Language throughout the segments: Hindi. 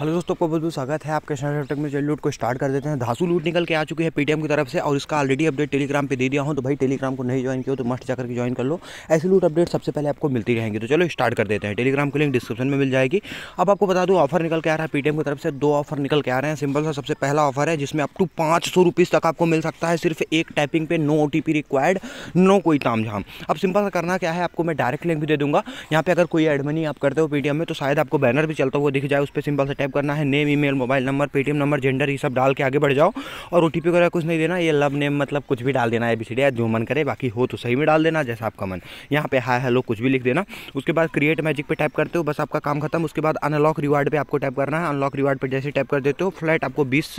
हेलो दोस्तों आपका बहुत बहुत स्वागत है आपके शहर टेक में चल लूट को स्टार्ट कर देते हैं धासू लूट निकल के आ चुकी है पीटीएम की तरफ से और इसका ऑलरेडी अपडेट टेलीग्राम पे दे दिया हूं तो भाई टेलीग्राम को नहीं ज्वाइन किया तो मस्ट जाकर के ज्वाइन कर लो ऐसी लूट अपडेट सबसे पहले आपको मिलती रहेंगी तो चलो स्टार्ट कर देते हैं टेलीग्राम की लिंक डिस्क्रिप्शन में मिल जाएगी अब आपको बता दूँ ऑफर निकल के आ रहा है पीटीएम की तरफ से दो ऑफर निकल के आ रहे हैं सिंपल सा सबसे पहला ऑफर है जिसमें अप टू पाँच सौ तक आपको मिल सकता है सिर्फ एक टाइपिंग पे नो ओ रिक्वायर्ड नो कोई ताम अब सिंपल सा करना क्या है आपको मैं डायरेक्ट लिंक भी दे दूँगा यहाँ पर अगर कोई एडमनी आप करते हो पीटीएम में तो शायद आपको बैनर भी चलता हुआ दिख जाए उस पर सिंपल सा टाइप करना है name email mobile number Paytm number gender ये सब डाल के आगे बढ़ जाओ और ओ टी वगैरह कुछ नहीं देना ये लव नेम मतलब कुछ भी डाल देना है बी जो मन करे बाकी हो तो सही में डाल देना जैसा आपका मन यहाँ पे हाय हेलो कुछ भी लिख देना उसके बाद क्रिएट मैजिक पर टाइप करते हो बस आपका काम खत्म उसके बाद अनलॉक रिवार्ड पर आपको टाइप करना है अनलॉक रिवार्ड पर जैसे टाइप कर देते हो फ्लैट आपको बीस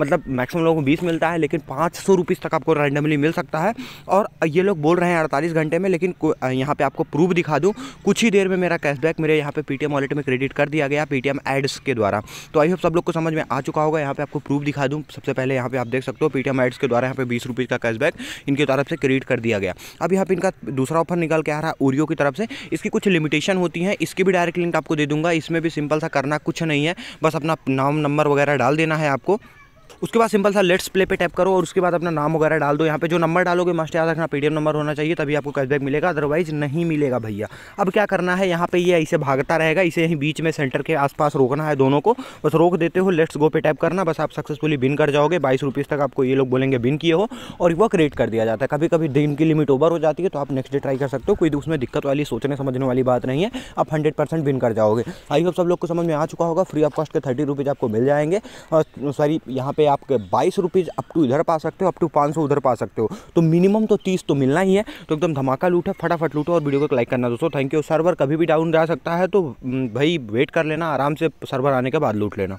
मतलब मैक्सिमम लोगों को बीस मिलता है लेकिन पाँच सौ रुपीज़ तक आपको रैंडमली मिल सकता है और ये लोग बोल रहे हैं अड़तालीस घंटे में लेकिन यहाँ पर आपको प्रूफ दिखा दूँ कुछ ही देर में मेरा कैशबैक मेरे यहाँ पे पेटीएम वॉलेट में क्रेडिट कर दिया गया पेटीएम एड्स के द्वारा द्वारा तो आई होप सब लोग को समझ में आ चुका होगा यहाँ पे आपको प्रूफ दिखा दूँ सबसे पहले यहाँ पे आप देख सकते हो पीटीएम एड्स के द्वारा यहाँ पे बीस रुपीज़ का कैशबैक इनके तरफ से क्रिएट कर दिया गया अब यहाँ पर इनका दूसरा ऑफर निकल के आ रहा है ओरियो की तरफ से इसकी कुछ लिमिटेशन होती है इसकी भी डायरेक्ट लिंक आपको दे दूँगा इसमें भी सिंपल सा करना कुछ नहीं है बस अपना नाम नंबर वगैरह डाल देना है आपको उसके बाद सिंपल सा लेट्स प्ले पे टैप करो और उसके बाद अपना नाम वगैरह डाल दो यहाँ पे जो नंबर डालोगे मस्ट याद रखना पीडीएम नंबर होना चाहिए तभी आपको कैशबैक मिलेगा अदरवाइज नहीं मिलेगा भैया अब क्या करना है यहाँ पे ये इसे भागता रहेगा इसे यहीं बीच में सेंटर के आसपास रोकना है दोनों को बस रोक देते हो लेट्स गो पे टैप करना बस आप सक्सेसफुली बिन कर जाओगे बाईस रुपीज़ तक आपको ये लोग बोलेंगे बिन किए हो और वो क्रिएट कर दिया जाता है कभी कभी दिन की लिमिट ओवर हो जाती है तो आप नेक्स्ट डे ट्राई कर सकते हो कोई उसमें दिक्कत वाली सोचने समझने वाली बात नहीं है आप हंड्रेड बिन कर जाओगे आई होप सब लोग को समझ में आ चुका होगा फ्री ऑफ कॉस्ट के थर्टी रुपीज़ आपको मिल जाएंगे और सॉरी यहाँ पे आप बाईस रुपीज़ अप टू इधर पा सकते हो अप टू पाँच सौ उधर पा सकते हो तो मिनिमम तो तीस तो मिलना ही है तो एकदम धमाका लूट है फटाफट लूटो और वीडियो को लाइक करना दोस्तों थैंक यू सर्वर कभी भी डाउन जा सकता है तो हम्म, भाई वेट कर लेना आराम से सर्वर आने के बाद लूट लेना